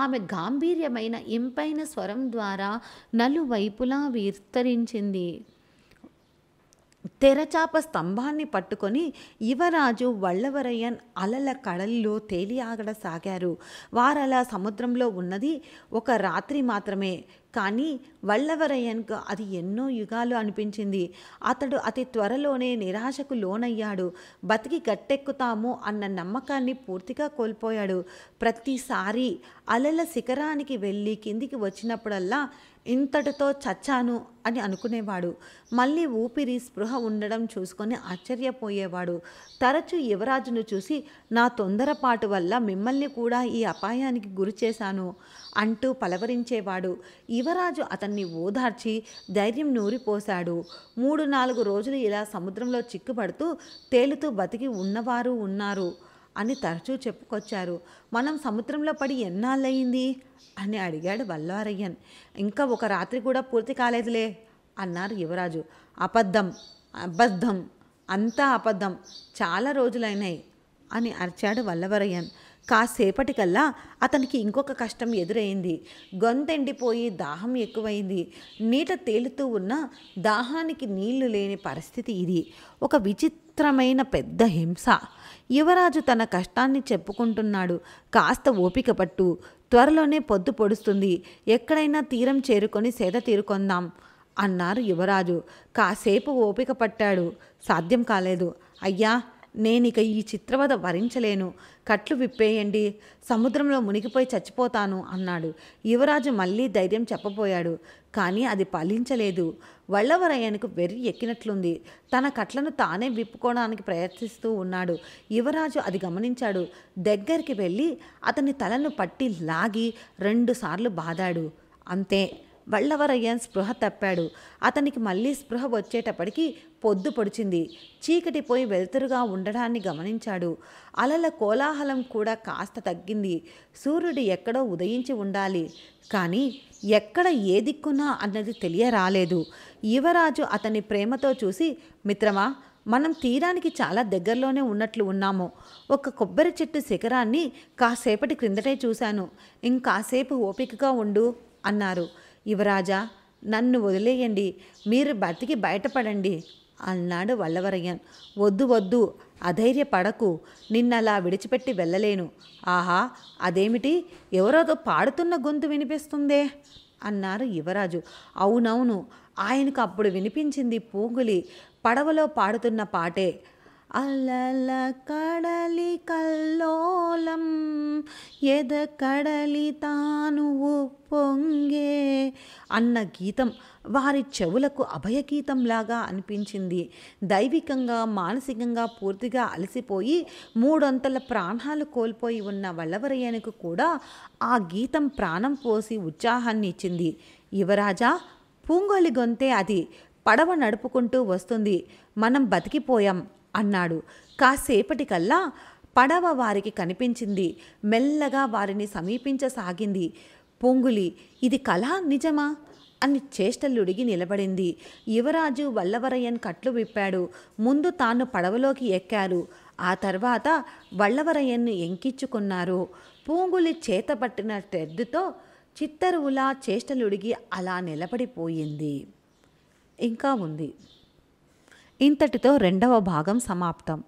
Speaker 1: ఆమె గాంభీర్యమైన ఇంపైన స్వరం ద్వారా నలువైపులా విస్తరించింది తెరచాప స్తంభాన్ని పట్టుకొని యువరాజు వల్లవరయ్యన్ అలల కడలిలో తేలియాగడ సాగారు వారలా సముద్రంలో ఉన్నది ఒక రాత్రి మాత్రమే కానీ వల్లవరయ్యన్కు అది ఎన్నో యుగాలు అనిపించింది అతడు అతి త్వరలోనే నిరాశకు లోనయ్యాడు బతికి గట్టెక్కుతాము అన్న నమ్మకాన్ని పూర్తిగా కోల్పోయాడు ప్రతిసారి అలల శిఖరానికి వెళ్ళి కిందికి వచ్చినప్పుడల్లా ఇంతటితో చచ్చాను అని అనుకునేవాడు మళ్ళీ ఊపిరి స్పృహ ఉండడం చూసుకొని ఆశ్చర్యపోయేవాడు తరచు యువరాజును చూసి నా తొందరపాటు వల్ల మిమ్మల్ని కూడా ఈ అపాయానికి గురి చేశాను అంటూ పలవరించేవాడు యువరాజు అతన్ని ఓదార్చి ధైర్యం నూరిపోశాడు మూడు నాలుగు రోజులు ఇలా సముద్రంలో చిక్కుపడుతూ తేలుతూ బతికి ఉన్నవారు ఉన్నారు అని తరచూ చెప్పుకొచ్చారు మనం సముద్రంలో పడి ఎన్నాళ్ళయింది అని అడిగాడు వల్లారయ్యన్ ఇంకా ఒక రాత్రి కూడా పూర్తి కాలేదులే అన్నారు యువరాజు అబద్ధం అబద్ధం అంతా అబద్ధం చాలా రోజులైనాయి అని అరిచాడు వల్లవరయ్యన్ కాసేపటికల్లా అతనికి ఇంకొక కష్టం ఎదురైంది గొంతెండిపోయి దాహం ఎక్కువైంది నీట తేలుతూ ఉన్న దాహానికి నీళ్లు లేని పరిస్థితి ఇది ఒక విచిత్ర విచిత్రమైన పెద్ద హింస యువరాజు తన కష్టాన్ని చెప్పుకుంటున్నాడు కాస్త ఓపిక పట్టు త్వరలోనే పొద్దు పొడుస్తుంది ఎక్కడైనా తీరం చేరుకొని సేద తీరుకొందాం అన్నారు యువరాజు కాసేపు ఓపిక పట్టాడు సాధ్యం కాలేదు అయ్యా నేనిక ఈ చిత్రవద భరించలేను కట్లు విప్పేయండి సముద్రంలో మునిగిపోయి చచ్చిపోతాను అన్నాడు యువరాజు మళ్ళీ ధైర్యం చెప్పబోయాడు కానీ అది పాలించలేదు వళ్ళవరయ్యనకు వెర్రి ఎక్కినట్లుంది తన కట్లను తానే విప్పుకోవడానికి ప్రయత్నిస్తూ ఉన్నాడు యువరాజు అది గమనించాడు దగ్గరికి వెళ్ళి అతని తలను పట్టి లాగి రెండుసార్లు బాదాడు అంతే వల్లవరయ్యన్ స్పృహ తప్పాడు అతనికి మళ్ళీ స్పృహ వచ్చేటప్పటికి పొద్దు పొడిచింది చీకటి పోయి వెలుతురుగా ఉండడాన్ని గమనించాడు అలల కోలాహలం కూడా కాస్త తగ్గింది సూర్యుడు ఎక్కడో ఉదయించి ఉండాలి కానీ ఎక్కడ ఏ దిక్కునా అన్నది తెలియరాలేదు యువరాజు అతని ప్రేమతో చూసి మిత్రమా మనం తీరానికి చాలా దగ్గరలోనే ఉన్నట్లు ఉన్నాము ఒక కొబ్బరి చెట్టు శిఖరాన్ని కాసేపటి క్రిందటే చూశాను ఇంకాసేపు ఓపికగా ఉండు అన్నారు యువరాజా నన్ను వదిలేయండి మీరు బతికి బయటపడండి అన్నాడు వల్లవరయ్యన్ వద్దు వద్దు అధైర్యపడకు నిన్నలా విడిచిపెట్టి వెళ్ళలేను ఆహా అదేమిటి ఎవరోదో పాడుతున్న గొంతు వినిపిస్తుందే అన్నారు యువరాజు అవునవును ఆయనకు అప్పుడు వినిపించింది పూగులి పడవలో పాడుతున్న పాటే అలల కడలి కల్లోలం ఎద కడలి తాను పొంగే అన్న గీతం వారి చెవులకు అభయగీతంలాగా అనిపించింది దైవికంగా మానసికంగా పూర్తిగా అలసిపోయి మూడొంతల ప్రాణాలు కోల్పోయి ఉన్న వల్లవరయ్యనకు కూడా ఆ గీతం ప్రాణం పోసి ఉత్సాహాన్ని ఇచ్చింది యువరాజా పూంగోలి గొంతే అది పడవ నడుపుకుంటూ వస్తుంది మనం బతికిపోయాం అన్నాడు కాసేపటికల్లా పడవ వారికి కనిపించింది మెల్లగా వారిని సమీపించసాగింది పొంగులి ఇది కళ నిజమా అని చేష్టలుడిగి నిలబడింది యువరాజు వల్లవరయ్యన్ కట్లు విప్పాడు ముందు తాను పడవలోకి ఎక్కారు ఆ తర్వాత వల్లవరయ్యన్ను ఎంకించుకున్నారు పూంగులి పట్టిన టెడ్డుతో చిత్తరువులా చేష్టలుడిగి అలా నిలబడిపోయింది ఇంకా ఉంది ఇంతటితో రెండవ భాగం సమాప్తం